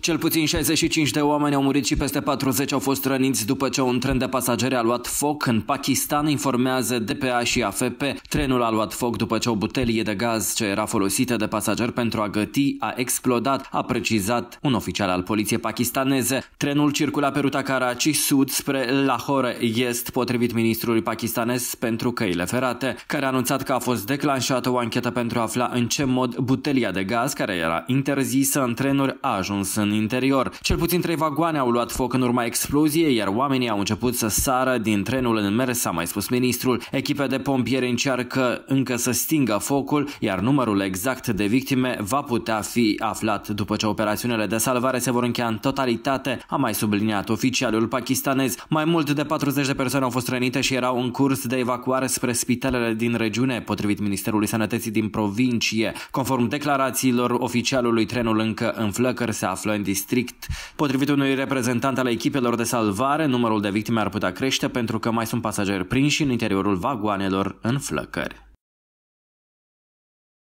Cel puțin 65 de oameni au murit și peste 40 au fost răniți după ce un tren de pasageri a luat foc în Pakistan, informează DPA și AFP. Trenul a luat foc după ce o butelie de gaz ce era folosită de pasageri pentru a găti a explodat, a precizat un oficial al poliției pakistaneze. Trenul circula pe ruta Karachi sud spre Lahore Est, potrivit ministrului pakistanez pentru căile ferate, care a anunțat că a fost declanșată o anchetă pentru a afla în ce mod butelia de gaz, care era interzisă în trenuri, a ajuns în în interior. Cel puțin trei vagoane au luat foc în urma exploziei, iar oamenii au început să sară din trenul în mers, a mai spus ministrul. Echipe de pompieri încearcă încă să stingă focul, iar numărul exact de victime va putea fi aflat după ce operațiunile de salvare se vor încheia în totalitate, a mai subliniat oficialul pakistanez. Mai mult de 40 de persoane au fost rănite și erau în curs de evacuare spre spitalele din regiune, potrivit Ministerului Sănătății din provincie. Conform declarațiilor oficialului, trenul încă în flăcări se află în în district. Potrivit unui reprezentant al echipelor de salvare, numărul de victime ar putea crește pentru că mai sunt pasageri prinși în interiorul vagoanelor în flăcări.